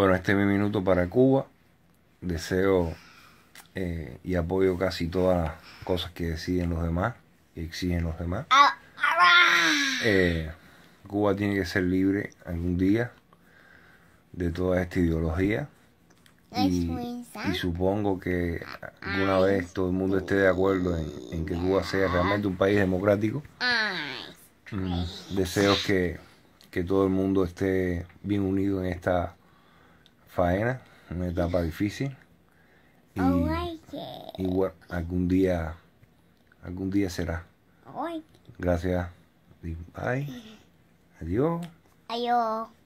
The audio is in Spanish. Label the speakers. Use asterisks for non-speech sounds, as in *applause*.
Speaker 1: Bueno, este es mi minuto para Cuba. Deseo eh, y apoyo casi todas las cosas que deciden los demás y exigen los demás. Eh, Cuba tiene que ser libre algún día de toda esta ideología. Y, supongo que alguna vez todo el mundo esté de acuerdo en, que Cuba sea realmente un país democrático. Mm, Deseo que, que todo el mundo esté bien unido en esta faena, una etapa difícil. Y, oh, algún día, algún día será. Gracias. Bye. *laughs* Adiós. Adiós.